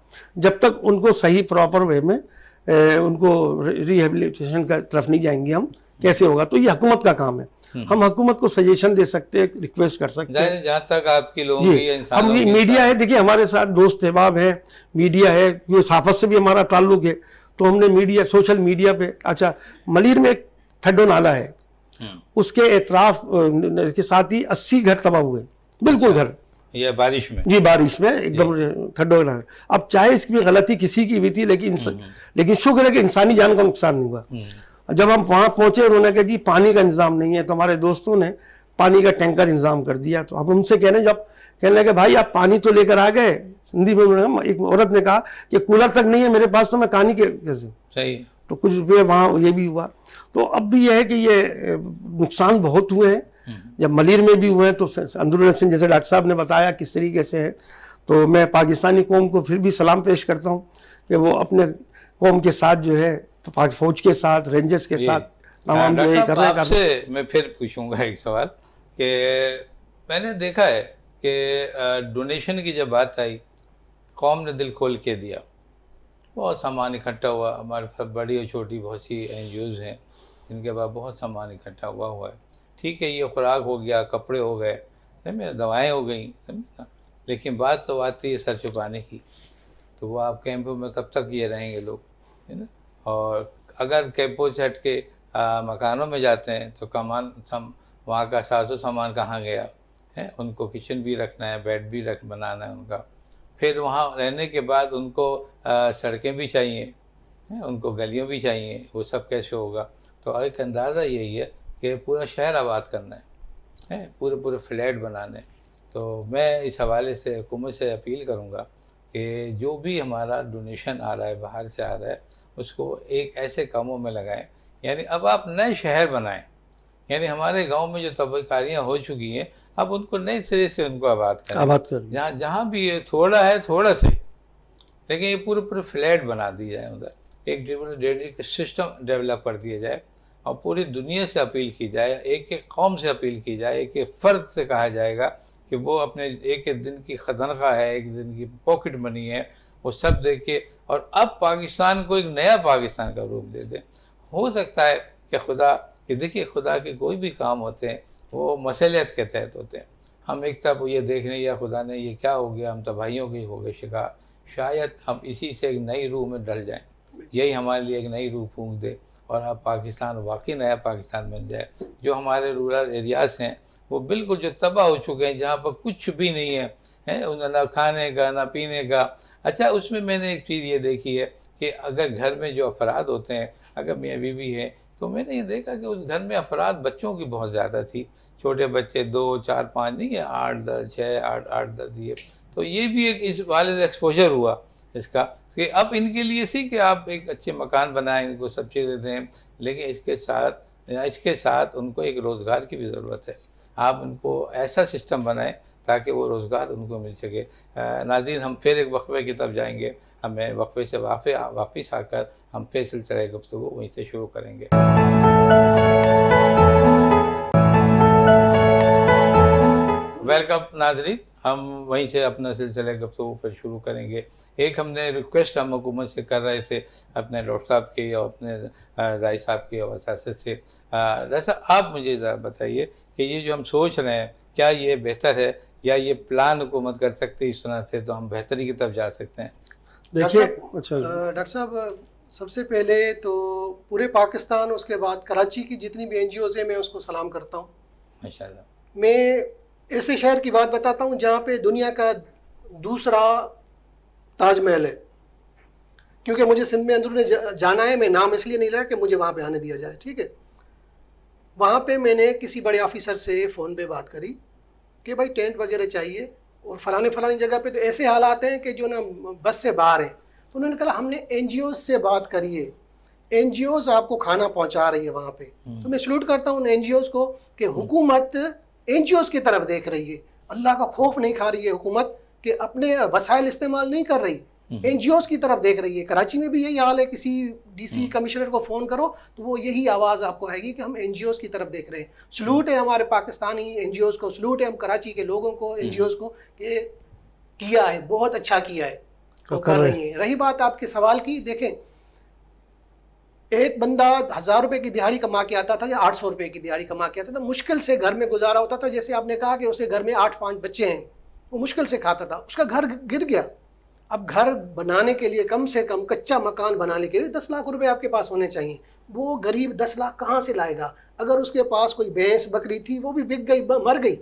जब तक उनको सही प्रॉपर वे में ए, उनको रिहेबिलिटेशन का तरफ नहीं जाएंगे हम कैसे होगा तो ये हुकूमत का काम है हम्म। हम हुकूमत को सजेशन दे सकते हैं रिक्वेस्ट कर सकते हैं जहाँ तक आपकी लोग की हम मीडिया है देखिए हमारे साथ दोस्त अहबाब है मीडिया है ये साफत से भी हमारा ताल्लुक है तो हमने मीडिया सोशल मीडिया पे अच्छा मलिर में एक थड्डो नाला है हम्म। उसके एतराफ के साथ ही अस्सी घर तबाह हुए बिल्कुल अच्छा। घर ये बारिश में जी बारिश में एकदम ठंडो नाला अब चाहे इसकी गलती किसी की भी थी लेकिन हम्म, लेकिन शुक्र है कि इंसानी जान का नुकसान नहीं हुआ जब हम वहाँ पहुँचे उन्होंने कहा जी पानी का इंतज़ाम नहीं है तो हमारे दोस्तों ने पानी का टैंकर इंतज़ाम कर दिया तो अब हमसे कहने जब कहने लगे भाई आप पानी तो लेकर आ गए हिंदी में उन्होंने एक औरत ने कहा कि कूलर तक नहीं है मेरे पास तो मैं कहानी के कैसे सही तो कुछ वे वहाँ ये भी हुआ तो अब भी यह है कि ये नुकसान बहुत हुए हैं हम्म। जब मलिर में भी हुए हैं तो अंदर सिंह जैसे डॉक्टर साहब ने बताया किस तरीके से है तो मैं पाकिस्तानी कौम को फिर भी सलाम पेश करता हूँ कि वो अपने कौम के साथ जो है तो पाक फौज के साथ रेंजर्स के साथ तमाम जो कर रहे हैं मैं फिर पूछूंगा एक सवाल कि मैंने देखा है कि डोनेशन की जब बात आई कौम ने दिल खोल के दिया बहुत सामान इकट्ठा हुआ हमारे पास बड़ी और छोटी बहुत सी एन हैं जिनके पास बहुत सामान इकट्ठा हुआ हुआ है ठीक है ये खुराक हो गया कपड़े हो गए समझे दवाएँ हो गई समझे ना लेकिन बात तो आती है सर छुपाने की तो वो आप कैंपों में कब तक ये रहेंगे लोग है ना और अगर कैपो से हट के आ, मकानों में जाते हैं तो कमान सम वहाँ का सासो सामान कहाँ गया है उनको किचन भी रखना है बेड भी रख बनाना है उनका फिर वहाँ रहने के बाद उनको आ, सड़कें भी चाहिए है उनको गलियों भी चाहिए वो सब कैसे होगा तो एक अंदाज़ा यही है कि पूरा शहर आबाद करना है है पूरे पूरे फ्लैट बनाने तो मैं इस हवाले से हुकूमत से अपील करूँगा कि जो भी हमारा डोनेशन आ रहा है बाहर से आ रहा है उसको एक ऐसे कामों में लगाएं यानी अब आप नए शहर बनाएं यानी हमारे गांव में जो तबकारियाँ हो चुकी हैं अब उनको नए सिरे से उनको आबाद करें आबाद करें जहाँ जहाँ भी ये थोड़ा है थोड़ा से लेकिन ये पूरे पूरे फ्लैट बना दिए जाए उधर एक का सिस्टम डेवलप कर दिया जाए और पूरी दुनिया से अपील की जाए एक एक कौम से अपील की जाए एक एक फ़र्द से कहा जाएगा कि वो अपने एक एक दिन की खदनखा है एक दिन की पॉकेट मनी है वो सब देख के और अब पाकिस्तान को एक नया पाकिस्तान का रूप दे दें हो सकता है कि खुदा कि देखिए खुदा के कोई भी काम होते हैं वो मसलियत के तहत होते हैं हम एक तरफ ये देख रहे हैं या खुदा ने ये क्या हो गया हम तबाहियों तो के हो गए शिकार शायद हम इसी से एक नई रूह में डल जाएं यही हमारे लिए एक नई रूह फूंक दे और अब पाकिस्तान वाकई नया पाकिस्तान बन जाए जो हमारे रूरल एरियाज़ हैं वो बिल्कुल जो तबाह हो चुके हैं जहाँ पर कुछ भी नहीं है है ना खाने का ना पीने का अच्छा उसमें मैंने एक चीज़ ये देखी है कि अगर घर में जो अफराद होते हैं अगर मियाँ बीवी है तो मैंने ये देखा कि उस घर में अफराद बच्चों की बहुत ज़्यादा थी छोटे बच्चे दो चार पाँच नहीं है आठ दस छः आठ आठ दस ये तो ये भी एक इस वाले एक्सपोजर हुआ इसका कि अब इनके लिए सी कि आप एक अच्छे मकान बनाएं इनको सब चीज़ें दें लेकिन इसके साथ इसके साथ उनको एक रोज़गार की भी ज़रूरत है आप उनको ऐसा सिस्टम बनाएं ताकि वो रोज़गार उनको मिल सके नाजीन हम फिर एक वक्फे की तरफ जाएंगे हमें वक्फे से वाफ वापस आकर हम फिर सिलसिला गुफ्तु वहीं से शुरू करेंगे वेलकम नाजरीन हम वहीं से अपना सिलसिला गुफ्तु पर शुरू करेंगे एक हमने रिक्वेस्ट हम हुकूमत से कर रहे थे अपने डॉक्टर साहब की और अपने जाहिर साहब की और वसासत से जैसा आप मुझे बताइए कि ये जो हम सोच रहे हैं क्या ये बेहतर है या ये प्लान हुकूमत कर सकते इस तरह से तो हम बेहतरी की तरफ जा सकते हैं देखिए अच्छा डॉक्टर साहब सबसे पहले तो पूरे पाकिस्तान उसके बाद कराची की जितनी भी एन जी ओज़ है मैं उसको सलाम करता हूँ माशा मैं ऐसे शहर की बात बताता हूँ जहाँ पे दुनिया का दूसरा ताजमहल है क्योंकि मुझे सिंध में अंदर ने जाना है मैं नाम इसलिए नहीं लाया कि मुझे वहाँ पे आने दिया जाए ठीक है वहाँ पे मैंने किसी बड़े ऑफिसर से फ़ोन पे बात करी कि भाई टेंट वगैरह चाहिए और फलाने फलाने जगह पे तो ऐसे हालात हैं कि जो ना बस से बाहर है तो उन्होंने कहा हमने एन से बात करी है एन आपको खाना पहुंचा रही है वहाँ पे हम्म। तो मैं सल्यूट करता हूँ उन एन को कि हम्म। हुकूमत एन की तरफ देख रही है अल्लाह का खौफ नहीं खा रही है हुकूमत कि अपने वसाइल इस्तेमाल नहीं कर रही हम्म। एनजीओ की तरफ देख रही है कराची में भी यही हाल है किसी डीसी कमिश्नर हम्म। को फ़ोन करो तो वो यही आवाज़ आपको आएगी कि हम एन की तरफ देख रहे हैं सलूट है हमारे पाकिस्तानी एन को सलूट है हम कराची के लोगों को हम्म। एन को कि किया है बहुत अच्छा किया है तो कर रही है रही बात आपके सवाल की देखें एक बंदा हज़ार रुपए की दिहाड़ी कमा के आता था या आठ सौ रुपए की दिहाड़ी कमा के आता था मुश्किल से घर में गुजारा होता था जैसे आपने कहा कि उसे घर में आठ पांच बच्चे हैं वो मुश्किल से खाता था उसका घर गिर गया अब घर बनाने के लिए कम से कम कच्चा मकान बनाने के लिए दस लाख रुपए आपके पास होने चाहिए वो गरीब दस लाख कहाँ से लाएगा अगर उसके पास कोई भैंस बकरी थी वो भी बिक गई मर गई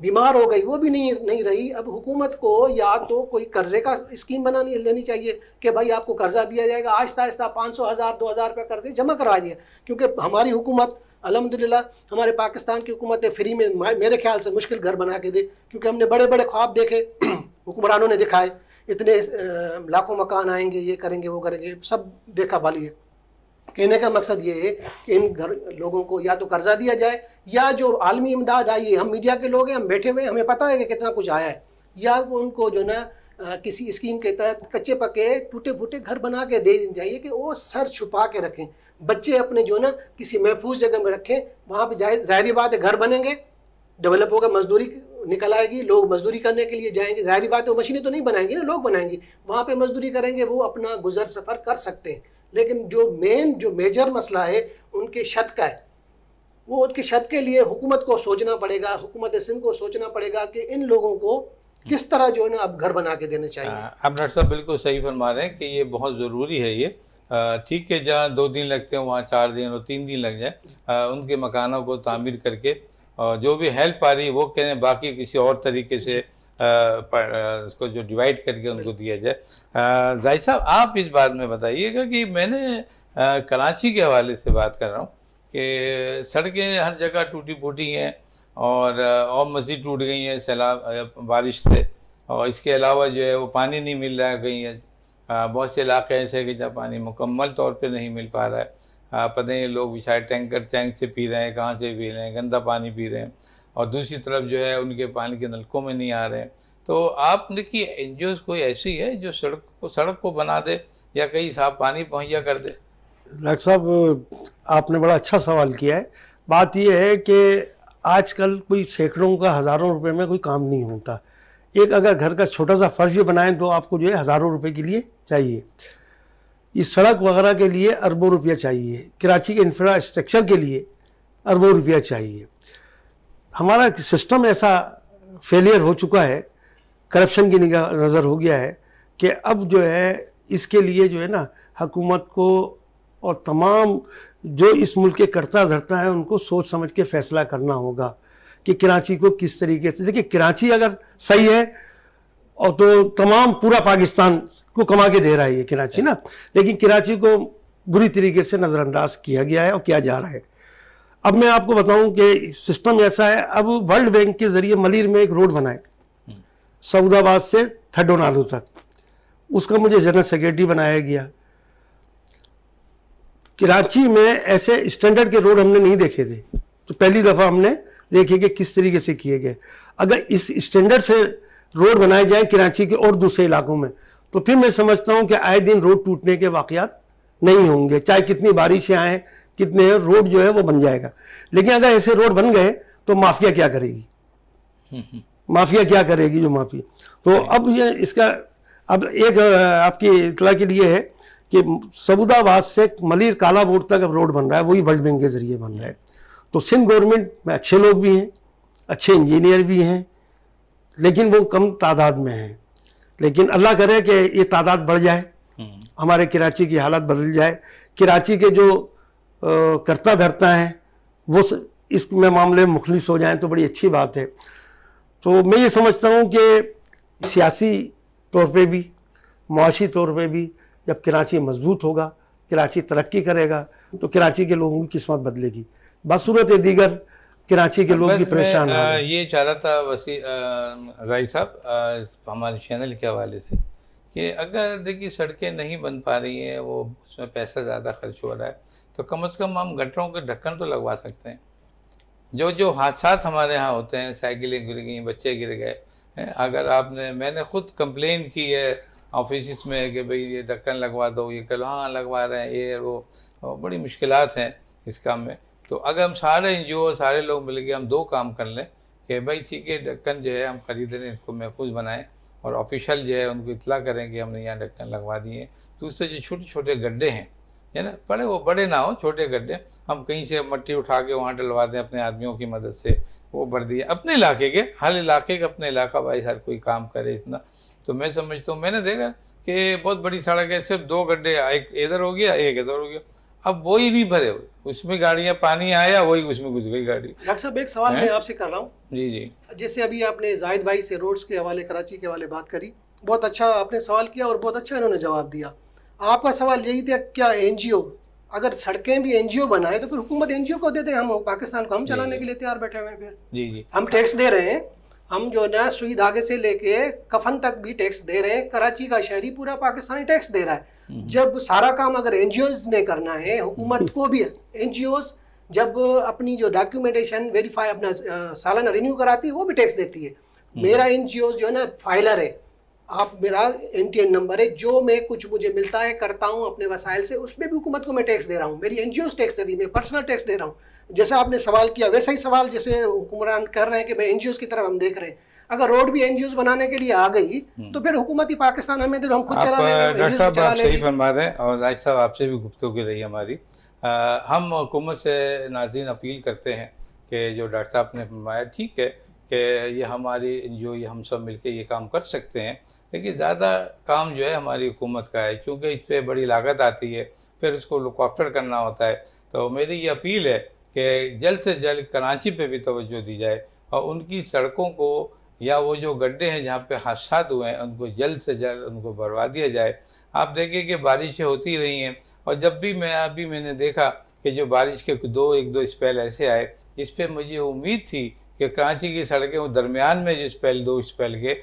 बीमार हो गई वो भी नहीं नहीं रही अब हुकूमत को या तो कोई कर्जे का स्कीम बनानी लेनी चाहिए कि भाई आपको कर्जा दिया जाएगा आहिस्ता आहिस्ता पाँच सौ हज़ार दो हज़ार रुपये कर्जे जमा करवा दिया क्योंकि हमारी हुकूमत अलहमदिल्ला हमारे पाकिस्तान की हुकूमत फ्री में मेरे ख्याल से मुश्किल घर बना के दे क्योंकि हमने बड़े बड़े ख्वाब देखे हुक्मरानों ने दिखाए इतने लाखों मकान आएंगे ये करेंगे वो करेंगे सब देखा भाली है कहने का मकसद ये है कि इन घर लोगों को या तो कर्जा दिया जाए या जो आलमी इमदाद आई है हम मीडिया के लोग हैं हम बैठे हुए हैं हमें पता है कि कितना कुछ आया है या उनको जो ना किसी स्कीम के तहत कच्चे पके टूटे फूटे घर बना के दे जाइए कि वो सर छुपा के रखें बच्चे अपने जो ना किसी महफूज जगह में रखें वहाँ पर जाहिर बात है घर बनेंगे डेवलप होगा मजदूरी निकल आएगी लोग मजदूरी करने के लिए जाएंगे जाहिर बात है वो मशीनें तो नहीं बनाएंगी ना लोग बनाएंगे वहाँ पे मजदूरी करेंगे वो अपना गुजर सफ़र कर सकते हैं लेकिन जो मेन जो मेजर मसला है उनके शत का है वो उनके शत के लिए हुकूमत को सोचना पड़ेगा हुकूमत सिंध को सोचना पड़ेगा कि इन लोगों को किस तरह जो है ना अब घर बना के देने चाहिए अब हाँ, डॉक्टर साहब बिल्कुल सही फरमा रहे हैं कि ये बहुत ज़रूरी है ये ठीक है जहाँ दो दिन लगते हैं वहाँ चार दिन और तीन दिन लग जाए उनके मकानों को तामीर करके जो भी हेल्प आ रही है वो रहे बाकी किसी और तरीके से इसको जो डिवाइड करके उनको दिया जाए जाहिर साहब आप इस बात में बताइएगा कि मैंने कराची के हवाले से बात कर रहा हूँ कि सड़कें हर जगह टूटी फूटी हैं और और मस्जिद टूट गई हैं सैलाब बारिश से और इसके अलावा जो है वो पानी नहीं मिल रहा है कहीं बहुत से इलाके ऐसे हैं कि जहाँ पानी मुकम्मल तौर पर नहीं मिल पा रहा है पता नहीं लोग विशाल टैंकर टैंक से पी रहे हैं कहाँ से पी रहे हैं गंदा पानी पी रहे हैं और दूसरी तरफ जो है उनके पानी के नलकों में नहीं आ रहे हैं तो आप देखिए एन कोई ऐसी है जो सड़क को सड़क को बना दे या कहीं साफ पानी मुहैया कर दे डॉक्टर साहब आपने बड़ा अच्छा सवाल किया है बात यह है कि आजकल कोई सैकड़ों का हज़ारों रुपए में कोई काम नहीं होता एक अगर घर का छोटा सा फर्श भी बनाएं तो आपको जो है हज़ारों रुपए के लिए चाहिए ये सड़क वगैरह के लिए अरबों रुपया चाहिए कराची के इंफ्रास्ट्रक्चर के लिए अरबों रुपया चाहिए हमारा सिस्टम ऐसा फेलियर हो चुका है करप्शन की निगाह नज़र हो गया है कि अब जो है इसके लिए जो है ना हकूमत को और तमाम जो इस मुल्क के करता धरता है उनको सोच समझ के फैसला करना होगा कि कराची को किस तरीके से देखिए कराची अगर सही है और तो तमाम पूरा पाकिस्तान को कमा के दे रहा है ये कराची ना लेकिन कराची को बुरी तरीके से नज़रअंदाज किया गया है और किया जा रहा है अब मैं आपको बताऊं कि सिस्टम ऐसा है अब वर्ल्ड बैंक के ज़रिए मलिर में एक रोड बनाए सऊदाबाद से थडो नालू तक उसका मुझे जनरल सेक्रेटरी बनाया गया कराची में ऐसे स्टैंडर्ड के रोड हमने नहीं देखे थे तो पहली दफ़ा हमने देखे कि किस तरीके से किए गए अगर इस स्टैंडर्ड से रोड बनाए जाएं कराची के और दूसरे इलाकों में तो फिर मैं समझता हूँ कि आए दिन रोड टूटने के वाक़ात नहीं होंगे चाहे कितनी बारिशें आए कितने रोड जो है वो बन जाएगा लेकिन अगर ऐसे रोड बन गए तो माफिया क्या करेगी हम्म, हम्म। माफिया क्या करेगी जो माफिया तो अब ये इसका अब एक आपकी इतला के लिए है कि सबुदाबाद से मलिर काला बोर्ड तक अब रोड बन रहा है वही वर्ल्ड बैंक के ज़रिए बन रहा है तो सिंध गवर्नमेंट में अच्छे लोग भी हैं अच्छे इंजीनियर भी हैं लेकिन वो कम तादाद में है लेकिन अल्लाह करे कि ये तादाद बढ़ जाए हमारे कराची की हालत बदल जाए कराची के जो आ, करता धरता हैं वो इसमें मामले मुखलिस हो जाएं तो बड़ी अच्छी बात है तो मैं ये समझता हूँ कि सियासी तौर पे भी मुआशी तौर पे भी जब कराची मजबूत होगा कराची तरक्की करेगा तो कराची के लोगों की किस्मत बदलेगी बसूरत दीगर कराची के लोग भी परेशान हैं ये चाह रहा था वसी राय साहब हमारे चैनल के हवाले से कि अगर देखिए सड़कें नहीं बन पा रही हैं वो उसमें पैसा ज़्यादा खर्च हो रहा है तो कम से कम हम गटरों के ढक्कन तो लगवा सकते हैं जो जो हादसा हमारे यहाँ होते हैं साइकिलें गिर गई बच्चे गिर गए अगर आपने मैंने खुद कंप्लेन की है ऑफिस में कि भाई ये ढक्कन लगवा दो ये कल हाँ लगवा रहे हैं ये वो बड़ी मुश्किल हैं इस काम में तो अगर हम सारे एन सारे लोग मिल गए हम दो काम कर लें कि भाई ठीक है ढक्कन जो है हम ख़रीद लें इसको महफूज बनाएं और ऑफिशियल जो है उनको इतला करें कि हमने यहाँ ढक्कन लगवा दिए दूसरे तो जो छोटे छोटे गड्ढे हैं है ना बड़े वो बड़े ना हो छोटे गड्ढे हम कहीं से मट्टी उठा के वहाँ डलवा दें अपने आदमियों की मदद से वो भर दिए अपने इलाके के हर इलाके का अपने इलाका भाई हर कोई काम करे इतना तो मैं समझता हूँ मैंने देखा कि बहुत बड़ी सड़क है सिर्फ दो गड्ढे एक इधर हो गया एक इधर हो गया अब वही भी भरे हुए उसमें गाड़ियाँ पानी आया वही उसमें घुस गई गाड़ी डॉक्टर साहब एक सवाल मैं आपसे कर रहा हूँ जी जी जैसे अभी आपने जाहिद भाई से रोड्स के हवाले कराची के हवाले बात करी बहुत अच्छा आपने सवाल किया और बहुत अच्छा इन्होंने जवाब दिया आपका सवाल यही था क्या एन अगर सड़कें भी एनजीओ बनाए तो फिर हुकूमत एन को दे दे हम पाकिस्तान को हम चलाने के लिए तैयार बैठे हुए हैं फिर जी जी हम टैक्स दे रहे हैं हम जो ना सुई धागे से लेके कफन तक भी टैक्स दे रहे हैं कराची का शहरी पूरा पाकिस्तानी टैक्स दे रहा है हम्म। जब सारा काम अगर एन ने करना है हुकूमत को भी एन जब अपनी जो डॉक्यूमेंटेशन वेरीफाई अपना सालाना रिन्यू कराती है वो भी टैक्स देती है हम्म। मेरा एन जो है ना फाइलर है आप मेरा एन नंबर है जो मैं कुछ मुझे मिलता है करता हूँ अपने वसाइल से उसमें भी हुकूमत को मैं टैक्स दे रहा हूँ मेरी एन टैक्स दे रही है मैं पर्सनल टैक्स दे रहा हूँ जैसा आपने सवाल किया वैसा ही सवाल जैसे हुक्मरान कर रहे हैं कि भाई एन की तरफ हम देख रहे हैं अगर रोड भी एन बनाने के लिए आ गई हम्म। तो फिर हुकूमती पाकिस्तान हमें तो हम खुद चला डॉक्टर साहब आप सही फरमा रहे हैं और राज साहब आपसे भी की रही हमारी आ, हम हुकूमत से नाजीन अपील करते हैं कि जो डॉक्टर साहब ने फरमाया ठीक है कि ये हमारी जो ये हम सब मिलकर ये काम कर सकते हैं लेकिन ज़्यादा काम जो है हमारी हुकूमत का है क्योंकि इस पर बड़ी लागत आती है फिर उसको लुकॉफ्टर करना होता है तो मेरी ये अपील है कि जल्द से जल्द कराची पे भी तोज्जो दी जाए और उनकी सड़कों को या वो जो गड्ढे हैं जहाँ पे हादसा हुए हैं उनको जल्द से जल्द उनको भरवा दिया जाए आप देखें कि बारिशें होती रही हैं और जब भी मैं अभी मैंने देखा कि जो बारिश के दो एक दो स्पेल ऐसे आए इस पर मुझे उम्मीद थी कि कराची की सड़कें वो दरमियान में जो स्पेल दो स्पेल के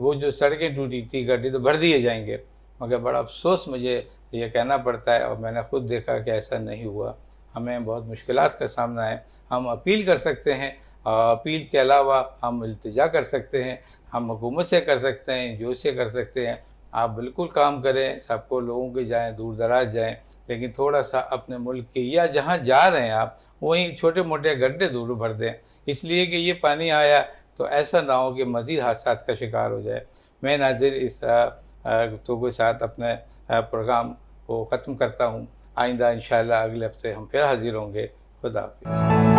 वो जो सड़कें टूटी थी गड्ढे तो भर दिए जाएंगे मगर बड़ा अफसोस मुझे ये कहना पड़ता है और मैंने खुद देखा कि ऐसा नहीं हुआ हमें बहुत मुश्किल का सामना है हम अपील कर सकते हैं अपील के अलावा हम अल्तजा कर सकते हैं हम हुकूमत से कर सकते हैं जो से कर सकते हैं आप बिल्कुल काम करें सबको लोगों के जाएं दूर दराज जाएं लेकिन थोड़ा सा अपने मुल्क के या जहाँ जा रहे हैं आप वहीं छोटे मोटे गड्ढे ज़रूर भर दें इसलिए कि ये पानी आया तो ऐसा ना हो कि मज़ीद हादसा का शिकार हो जाए मैं नाजिर इस गुफ्तु तो के साथ अपने प्रोग्राम को ख़त्म करता हूँ आइंदा इन अगले हफ्ते हम फिर हाजिर होंगे खुदा हाफिज़